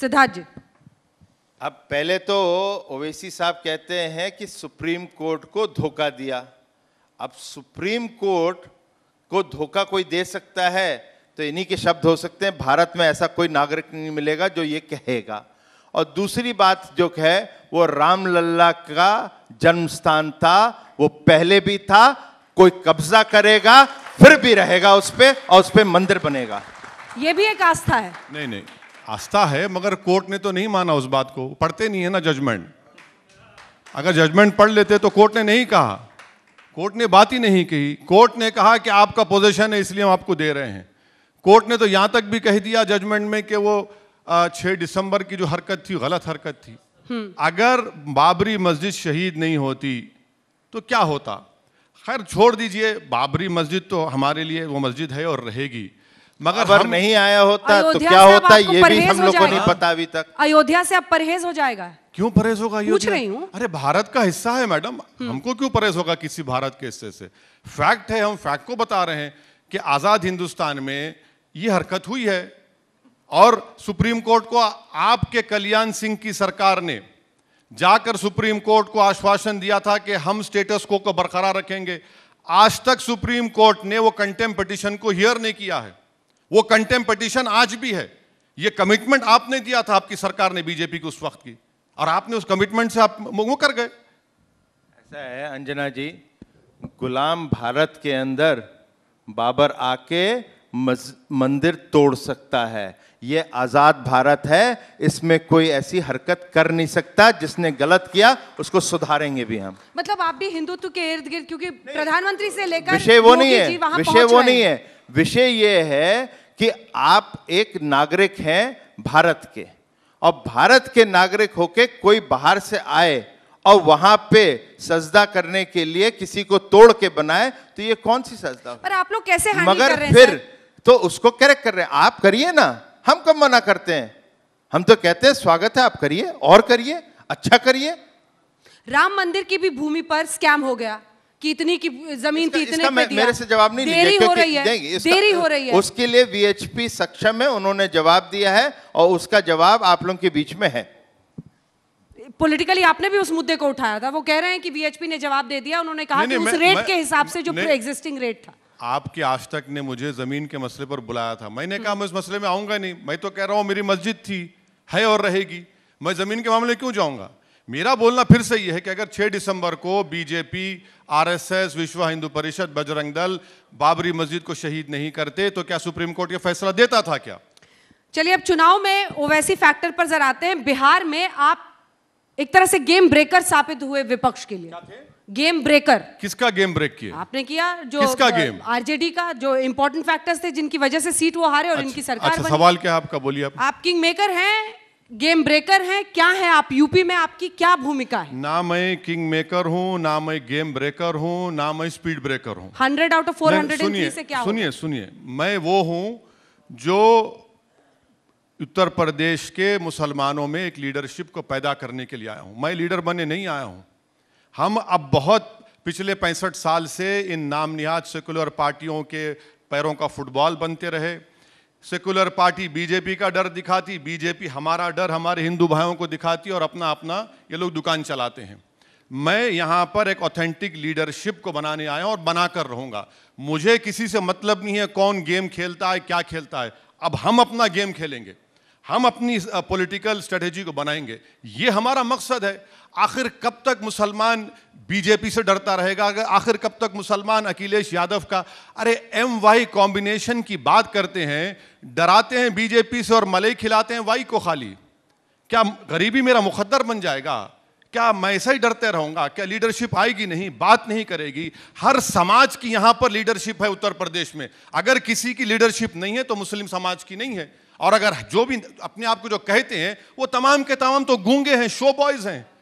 सिद्धार्थ जी अब पहले तो ओवैसी साहब कहते हैं कि सुप्रीम कोर्ट को धोखा दिया अब सुप्रीम कोर्ट को धोखा कोई दे सकता है तो इन्हीं के शब्द हो सकते हैं भारत में ऐसा कोई नागरिक नहीं मिलेगा जो ये कहेगा और दूसरी बात जो है वो रामलला का जन्म स्थान था वो पहले भी था कोई कब्जा करेगा फिर भी रहेगा उस पर और उस पर मंदिर बनेगा ये भी एक आस्था है नहीं नहीं आस्था है मगर कोर्ट ने तो नहीं माना उस बात को पढ़ते नहीं है ना जजमेंट अगर जजमेंट पढ़ लेते तो कोर्ट ने नहीं कहा कोर्ट ने बात ही नहीं कही कोर्ट ने कहा कि आपका पोजीशन है इसलिए हम आपको दे रहे हैं कोर्ट ने तो यहां तक भी कह दिया जजमेंट में कि वो छः दिसंबर की जो हरकत थी गलत हरकत थी हम्म। अगर बाबरी मस्जिद शहीद नहीं होती तो क्या होता खैर छोड़ दीजिए बाबरी मस्जिद तो हमारे लिए वो मस्जिद है और रहेगी मगर अगर नहीं आया होता तो क्या होता ये भी हम लोग को नहीं पता अभी तक अयोध्या से अब परहेज हो जाएगा क्यों परहेज होगा पूछ रही हूं। अरे भारत का हिस्सा है मैडम हम्म। हमको क्यों परहेज होगा किसी भारत के हिस्से से फैक्ट है हम फैक्ट को बता रहे हैं कि आजाद हिंदुस्तान में ये हरकत हुई है और सुप्रीम कोर्ट को आपके कल्याण सिंह की सरकार ने जाकर सुप्रीम कोर्ट को आश्वासन दिया था कि हम स्टेटस को को बरकरार रखेंगे आज तक सुप्रीम कोर्ट ने वो कंटेम पिटिशन को हियर नहीं किया है वो कंटेम पटिशन आज भी है ये कमिटमेंट आपने दिया था आपकी सरकार ने बीजेपी की उस वक्त की और आपने उस कमिटमेंट से आप वो कर गए ऐसा है अंजना जी गुलाम भारत के अंदर बाबर आके मंदिर तोड़ सकता है ये आज़ाद भारत है इसमें कोई ऐसी हरकत कर नहीं सकता जिसने गलत किया उसको सुधारेंगे भी हम मतलब आप भी हिंदुत्व के इर्द गिर्द क्योंकि प्रधानमंत्री से लेकर विषय वो नहीं है विषय वो नहीं है विषय ये है कि आप एक नागरिक हैं भारत के और भारत के नागरिक होके कोई बाहर से आए और वहां पे सजदा करने के लिए किसी को तोड़ के बनाए तो ये कौन सी सजदा पर आप लोग कैसे मगर कर रहे फिर तो उसको करेक्ट कर रहे हैं आप करिए ना हम कब मना करते हैं हम तो कहते हैं स्वागत है आप करिए और करिए अच्छा करिए राम मंदिर की भी भूमि पर स्कैम हो गया कि इतनी की जमीन थी इतने पे दिया। मेरे से जवाब नहीं देरी हो रही है देरी हो रही है उसके लिए वीएचपी सक्षम है उन्होंने जवाब दिया है और उसका जवाब आप लोगों के बीच में है पॉलिटिकली आपने भी उस मुद्दे को उठाया था वो कह रहे हैं कि वीएचपी ने जवाब दे दिया उन्होंने कहा कि उस रेट के हिसाब से जो एग्जिस्टिंग रेट था आपके आज तक ने मुझे जमीन के मसले पर बुलाया था मैंने कहा मैं इस मसले में आऊंगा नहीं मैं तो कह रहा हूं मेरी मस्जिद थी है और रहेगी मैं जमीन के मामले क्यों जाऊंगा मेरा बोलना फिर से ये है कि अगर 6 दिसंबर को बीजेपी आरएसएस विश्व हिंदू परिषद बजरंग दल बाबरी मस्जिद को शहीद नहीं करते तो क्या सुप्रीम कोर्ट ये फैसला देता था क्या चलिए अब चुनाव में ओवैसी फैक्टर पर जरा आते हैं बिहार में आप एक तरह से गेम ब्रेकर साबित हुए विपक्ष के लिए गेम ब्रेकर किसका गेम ब्रेक किया आपने किया जो किसका गेम आरजेडी का जो इम्पोर्टेंट फैक्टर्स थे जिनकी वजह से सीट वो हारे और अच्छा, इनकी सरकार अच्छा, सवाल क्या आपका बोलिए आप, आप किंग मेकर हैं गेम ब्रेकर हैं क्या है आप यूपी में आपकी क्या भूमिका है ना मैं किंग मेकर हूँ ना मैं गेम ब्रेकर हूँ ना मैं स्पीड ब्रेकर हूँ hundred out of four hundred सुनिए सुनिए सुनिए मैं वो हूँ जो उत्तर प्रदेश के मुसलमानों में एक लीडरशिप को पैदा करने के लिए आया हूँ मैं लीडर बनने नहीं आया हूँ हम अब बहुत पिछले पैंसठ साल से इन नाम निहाद सेकुलर पार्टियों के पैरों का फुटबॉल बनते रहे सेकुलर पार्टी बीजेपी का डर दिखाती बीजेपी हमारा डर हमारे हिंदू भाइयों को दिखाती और अपना अपना ये लोग दुकान चलाते हैं मैं यहाँ पर एक ऑथेंटिक लीडरशिप को बनाने आया और बना कर रहूँगा मुझे किसी से मतलब नहीं है कौन गेम खेलता है क्या खेलता है अब हम अपना गेम खेलेंगे हम अपनी पॉलिटिकल स्ट्रेटजी को बनाएंगे ये हमारा मकसद है आखिर कब तक मुसलमान बीजेपी से डरता रहेगा आखिर कब तक मुसलमान अखिलेश यादव का अरे एम वाई कॉम्बिनेशन की बात करते हैं डराते हैं बीजेपी से और मलई खिलाते हैं वाई को खाली क्या गरीबी मेरा मुखदर बन जाएगा क्या मैं ऐसा ही डरते रहूंगा क्या लीडरशिप आएगी नहीं बात नहीं करेगी हर समाज की यहां पर लीडरशिप है उत्तर प्रदेश में अगर किसी की लीडरशिप नहीं है तो मुस्लिम समाज की नहीं है और अगर जो भी अपने आप को जो कहते हैं वो तमाम के तमाम तो गूंगे हैं शो बॉयज हैं